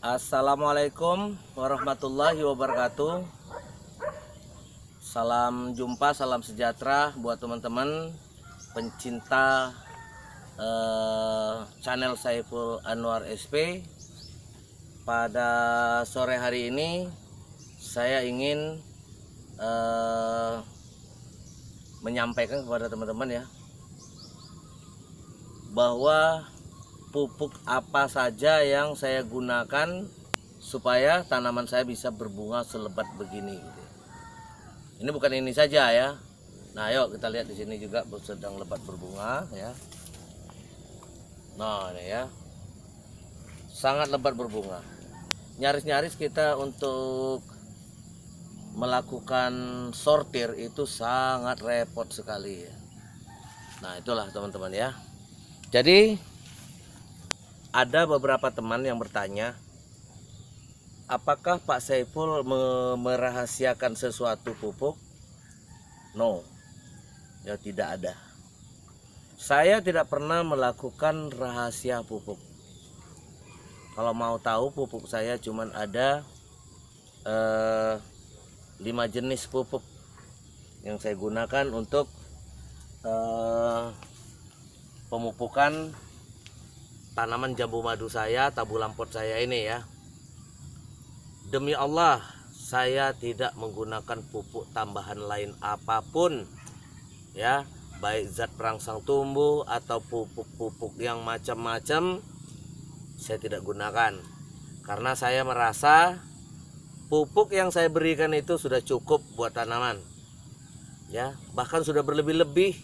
Assalamualaikum warahmatullahi wabarakatuh Salam jumpa, salam sejahtera buat teman-teman pencinta eh, channel Saiful Anwar SP Pada sore hari ini saya ingin eh, menyampaikan kepada teman-teman ya Bahwa pupuk apa saja yang saya gunakan supaya tanaman saya bisa berbunga selebat begini Ini bukan ini saja ya. Nah, yuk kita lihat di sini juga sedang lebat berbunga ya. Nah, ini ya. Sangat lebat berbunga. Nyaris-nyaris kita untuk melakukan sortir itu sangat repot sekali ya. Nah, itulah teman-teman ya. Jadi ada beberapa teman yang bertanya apakah Pak Saiful merahasiakan sesuatu pupuk? No, ya tidak ada. Saya tidak pernah melakukan rahasia pupuk. Kalau mau tahu pupuk saya cuman ada eh, 5 jenis pupuk yang saya gunakan untuk eh, pemupukan tanaman jambu madu saya, tabu lampot saya ini ya. Demi Allah, saya tidak menggunakan pupuk tambahan lain apapun. Ya, baik zat perangsang tumbuh atau pupuk-pupuk yang macam-macam saya tidak gunakan. Karena saya merasa pupuk yang saya berikan itu sudah cukup buat tanaman. Ya, bahkan sudah berlebih-lebih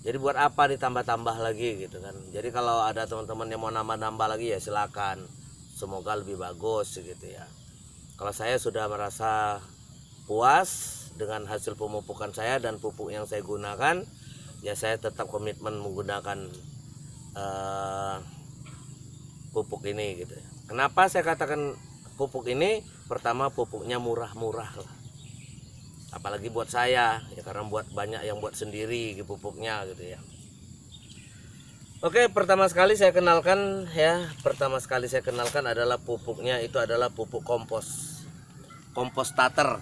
jadi buat apa ditambah-tambah lagi gitu kan jadi kalau ada teman-teman yang mau nambah-nambah lagi ya silakan semoga lebih bagus gitu ya kalau saya sudah merasa puas dengan hasil pemupukan saya dan pupuk yang saya gunakan ya saya tetap komitmen menggunakan uh, pupuk ini gitu ya. kenapa saya katakan pupuk ini pertama pupuknya murah-murah lah apalagi buat saya ya karena buat banyak yang buat sendiri gitu, pupuknya gitu ya Oke, pertama sekali saya kenalkan ya, pertama sekali saya kenalkan adalah pupuknya itu adalah pupuk kompos. kompostater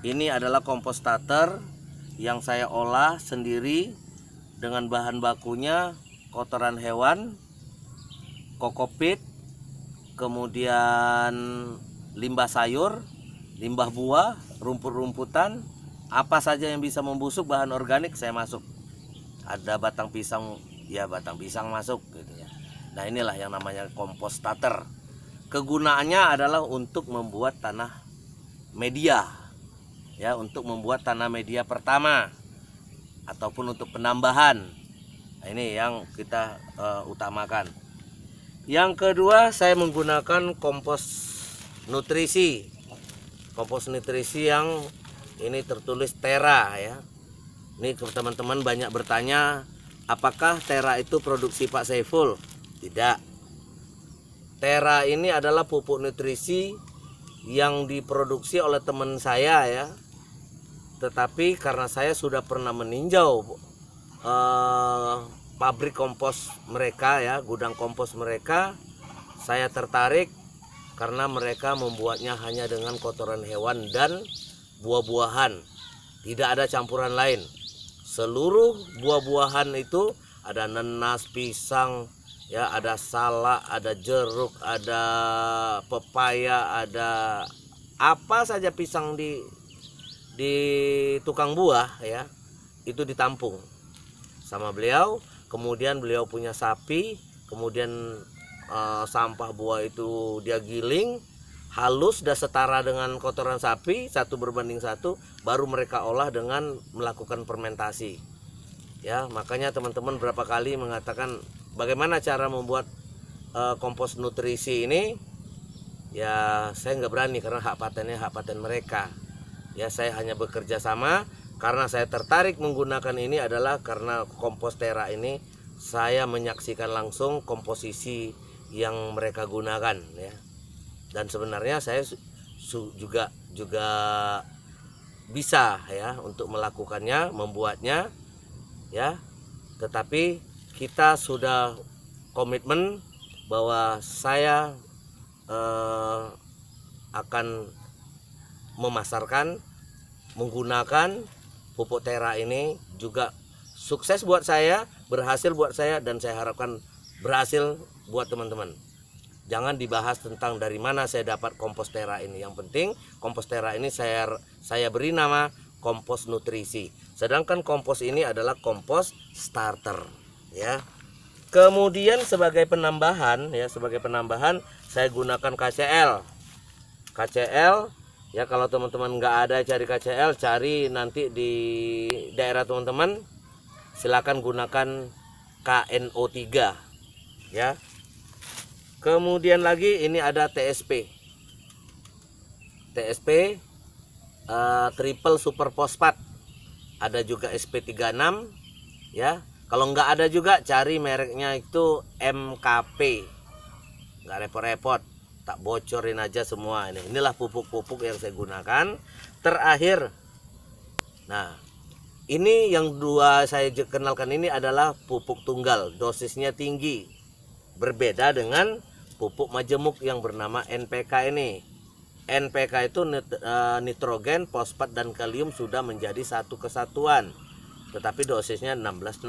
Ini adalah kompostater yang saya olah sendiri dengan bahan bakunya kotoran hewan, kokopit, kemudian limbah sayur, limbah buah, rumput-rumputan apa saja yang bisa membusuk bahan organik saya masuk ada batang pisang ya batang pisang masuk gitu ya nah inilah yang namanya kompostater. kegunaannya adalah untuk membuat tanah media ya untuk membuat tanah media pertama ataupun untuk penambahan nah, ini yang kita uh, utamakan yang kedua saya menggunakan kompos nutrisi kompos nutrisi yang ini tertulis Tera ya. Ini teman-teman banyak bertanya apakah Tera itu produksi Pak Saiful? Tidak. Tera ini adalah pupuk nutrisi yang diproduksi oleh teman saya ya. Tetapi karena saya sudah pernah meninjau uh, pabrik kompos mereka ya, gudang kompos mereka, saya tertarik karena mereka membuatnya hanya dengan kotoran hewan dan buah-buahan. Tidak ada campuran lain. Seluruh buah-buahan itu ada nenas, pisang, ya ada salak, ada jeruk, ada pepaya, ada apa saja pisang di di tukang buah ya itu ditampung sama beliau kemudian beliau punya sapi kemudian Eh, sampah buah itu dia giling halus dan setara dengan kotoran sapi satu berbanding satu baru mereka olah dengan melakukan fermentasi ya makanya teman-teman berapa kali mengatakan bagaimana cara membuat uh, kompos nutrisi ini ya saya nggak berani karena hak patennya hak paten mereka ya saya hanya bekerja sama karena saya tertarik menggunakan ini adalah karena kompostera ini saya menyaksikan langsung komposisi yang mereka gunakan ya dan sebenarnya saya juga juga bisa ya untuk melakukannya membuatnya ya tetapi kita sudah komitmen bahwa saya eh, akan memasarkan menggunakan pupuk tera ini juga sukses buat saya berhasil buat saya dan saya harapkan berhasil buat teman-teman jangan dibahas tentang dari mana saya dapat kompostera ini yang penting kompostera ini saya saya beri nama kompos nutrisi sedangkan kompos ini adalah kompos starter ya kemudian sebagai penambahan ya sebagai penambahan saya gunakan KCL KCL ya kalau teman-teman nggak ada cari KCL cari nanti di daerah teman-teman silakan gunakan KNO3 ya kemudian lagi ini ada TSP TSP uh, eh, triple super fosfat ada juga SP36 ya kalau nggak ada juga cari mereknya itu MKP nggak repot-repot tak bocorin aja semua ini inilah pupuk-pupuk yang saya gunakan terakhir nah ini yang dua saya kenalkan ini adalah pupuk tunggal dosisnya tinggi Berbeda dengan pupuk majemuk yang bernama NPK ini. NPK itu e, nitrogen, fosfat dan kalium sudah menjadi satu kesatuan. Tetapi dosisnya 16 16.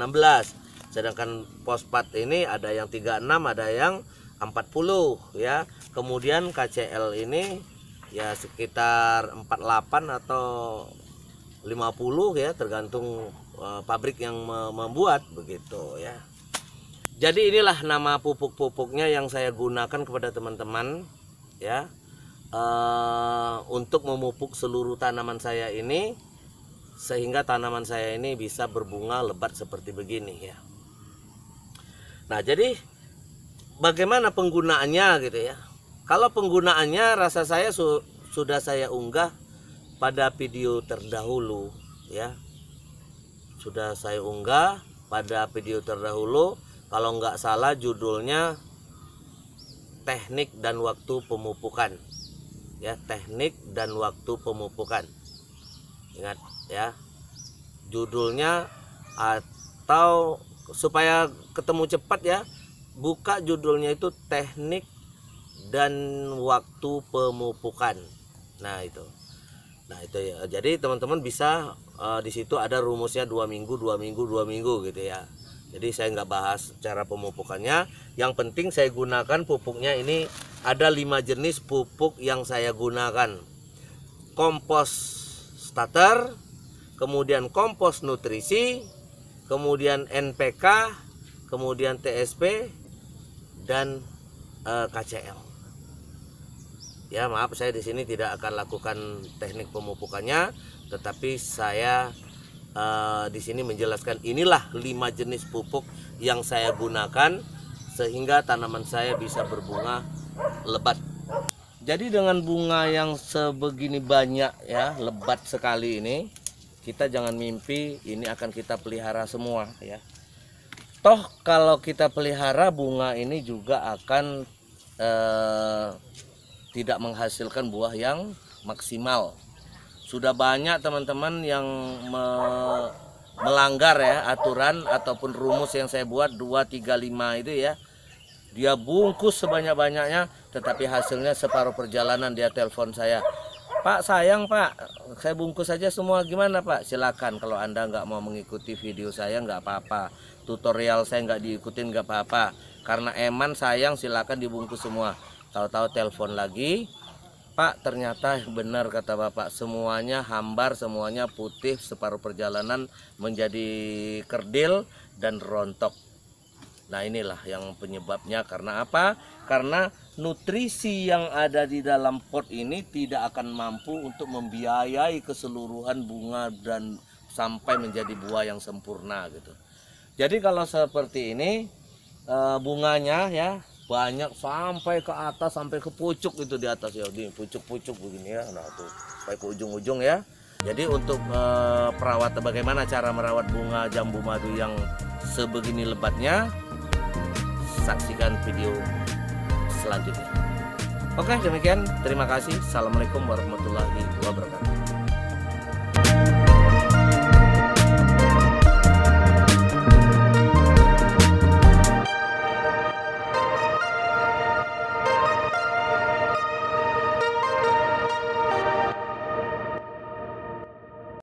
Sedangkan fosfat ini ada yang 36, ada yang 40 ya. Kemudian KCL ini ya sekitar 48 atau 50 ya tergantung e, pabrik yang membuat begitu ya. Jadi inilah nama pupuk-pupuknya yang saya gunakan kepada teman-teman ya uh, untuk memupuk seluruh tanaman saya ini sehingga tanaman saya ini bisa berbunga lebat seperti begini ya. Nah jadi bagaimana penggunaannya gitu ya. Kalau penggunaannya rasa saya su sudah saya unggah pada video terdahulu ya. Sudah saya unggah pada video terdahulu kalau nggak salah judulnya teknik dan waktu pemupukan ya teknik dan waktu pemupukan ingat ya judulnya atau supaya ketemu cepat ya buka judulnya itu teknik dan waktu pemupukan nah itu nah itu ya jadi teman-teman bisa uh, di situ ada rumusnya dua minggu dua minggu dua minggu gitu ya jadi saya nggak bahas cara pemupukannya. Yang penting saya gunakan pupuknya ini ada lima jenis pupuk yang saya gunakan. Kompos starter, kemudian kompos nutrisi, kemudian NPK, kemudian TSP dan e, eh, KCL. Ya maaf saya di sini tidak akan lakukan teknik pemupukannya, tetapi saya uh, di sini menjelaskan inilah lima jenis pupuk yang saya gunakan sehingga tanaman saya bisa berbunga lebat. Jadi dengan bunga yang sebegini banyak ya, lebat sekali ini, kita jangan mimpi ini akan kita pelihara semua ya. Toh kalau kita pelihara bunga ini juga akan eh, tidak menghasilkan buah yang maksimal sudah banyak teman-teman yang me melanggar ya aturan ataupun rumus yang saya buat 235 itu ya. Dia bungkus sebanyak-banyaknya tetapi hasilnya separuh perjalanan dia telepon saya. Pak sayang pak, saya bungkus saja semua gimana pak? Silakan kalau anda nggak mau mengikuti video saya nggak apa-apa, tutorial saya nggak diikutin nggak apa-apa. Karena eman sayang silakan dibungkus semua. Tahu-tahu telepon lagi, Pak ternyata benar kata Bapak semuanya hambar semuanya putih separuh perjalanan menjadi kerdil dan rontok Nah inilah yang penyebabnya karena apa? Karena nutrisi yang ada di dalam pot ini tidak akan mampu untuk membiayai keseluruhan bunga dan sampai menjadi buah yang sempurna gitu. Jadi kalau seperti ini eh, bunganya ya banyak sampai ke atas sampai ke pucuk itu di atas ya di pucuk-pucuk begini ya nah tuh sampai ke ujung-ujung ya jadi untuk e, perawat bagaimana cara merawat bunga jambu madu yang sebegini lebatnya saksikan video selanjutnya oke demikian terima kasih assalamualaikum warahmatullahi wabarakatuh